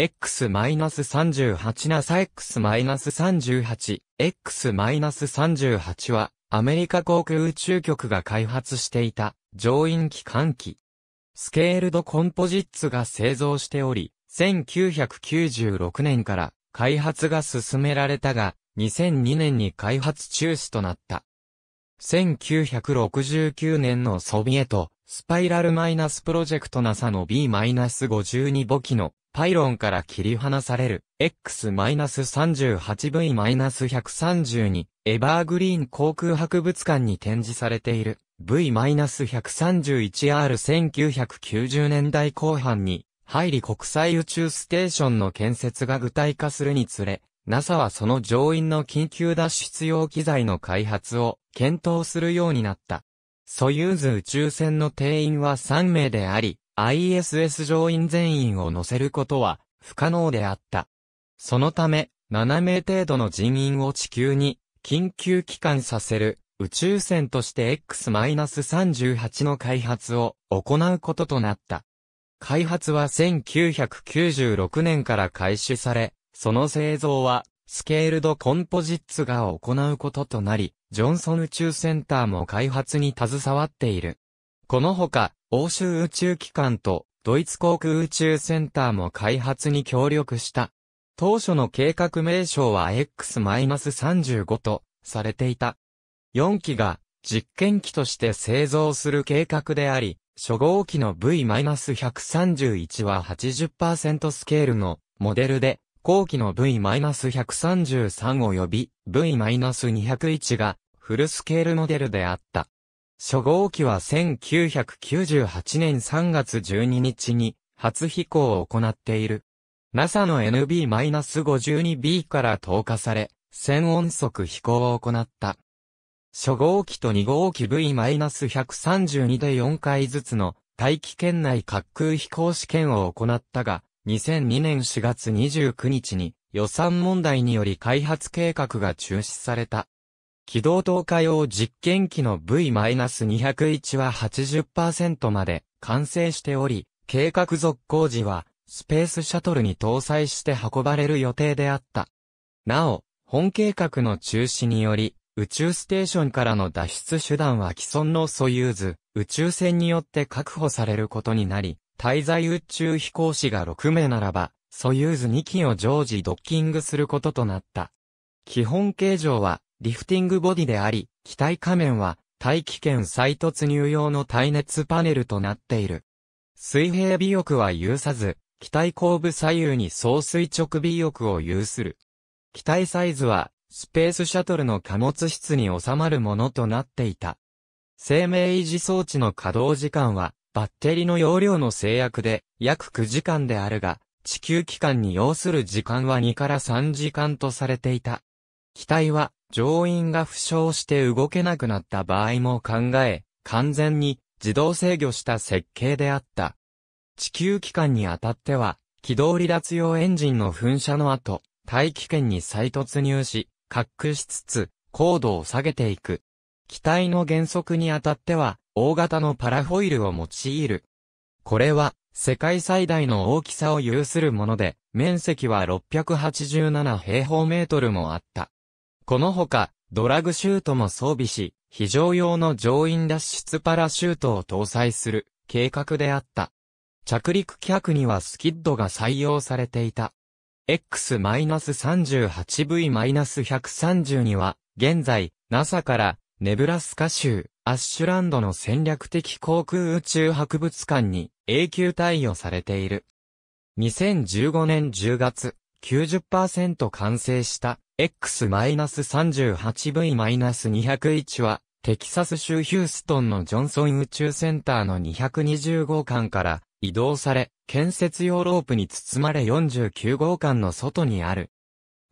X-38 n a X-38、X-38 は、アメリカ航空宇宙局が開発していた、乗員機関機。スケールドコンポジッツが製造しており、1996年から開発が進められたが、2002年に開発中止となった。1969年のソビエト、スパイラルマイナスプロジェクト NASA の B-52 母機のパイロンから切り離される X-38V-132 エバーグリーン航空博物館に展示されている V-131R1990 年代後半に入り国際宇宙ステーションの建設が具体化するにつれ NASA はその乗員の緊急脱出用機材の開発を検討するようになった。ソユーズ宇宙船の定員は3名であり、ISS 乗員全員を乗せることは不可能であった。そのため、7名程度の人員を地球に緊急帰還させる宇宙船として X-38 の開発を行うこととなった。開発は1996年から開始され、その製造はスケールドコンポジッツが行うこととなり、ジョンソン宇宙センターも開発に携わっている。このほか、欧州宇宙機関とドイツ航空宇宙センターも開発に協力した。当初の計画名称は X-35 とされていた。4機が実験機として製造する計画であり、初号機の V-131 は80%スケールのモデルで後期の V-133 及び V-201 がフルスケールモデルであった。初号機は1998年3月12日に初飛行を行っている。NASA の NB-52B から投下され、1000音速飛行を行った。初号機と2号機 V-132 で4回ずつの大気圏内滑空飛行試験を行ったが、2002年4月29日に予算問題により開発計画が中止された。軌道投下用実験機の V-201 は80%まで完成しており、計画続行時はスペースシャトルに搭載して運ばれる予定であった。なお、本計画の中止により、宇宙ステーションからの脱出手段は既存のソユーズ、宇宙船によって確保されることになり、滞在宇宙飛行士が6名ならば、ソユーズ2機を常時ドッキングすることとなった。基本形状は、リフティングボディであり、機体仮面は、大気圏再突入用の耐熱パネルとなっている。水平尾翼は有さず、機体後部左右に総垂直尾翼を有する。機体サイズは、スペースシャトルの貨物室に収まるものとなっていた。生命維持装置の稼働時間は、バッテリの容量の制約で約9時間であるが、地球期間に要する時間は2から3時間とされていた。機体は乗員が負傷して動けなくなった場合も考え、完全に自動制御した設計であった。地球期間にあたっては、軌道離脱用エンジンの噴射の後、大気圏に再突入し、滑空しつつ、高度を下げていく。機体の減速にあたっては、大型のパラホイールを用いる。これは、世界最大の大きさを有するもので、面積は687平方メートルもあった。このほか、ドラグシュートも装備し、非常用の乗員脱出パラシュートを搭載する計画であった。着陸客にはスキッドが採用されていた。X-38V-130 には、現在、NASA からネブラスカ州、アッシュランドの戦略的航空宇宙博物館に永久貸与されている。2015年10月、90%完成した X-38V-201 は、テキサス州ヒューストンのジョンソン宇宙センターの220号館から移動され、建設用ロープに包まれ49号館の外にある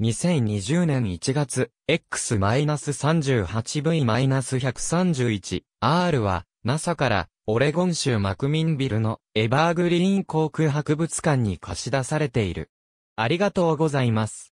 2020年1月、X-38V-131R は、NASA からオレゴン州マクミンビルのエバーグリーン航空博物館に貸し出されている。ありがとうございます。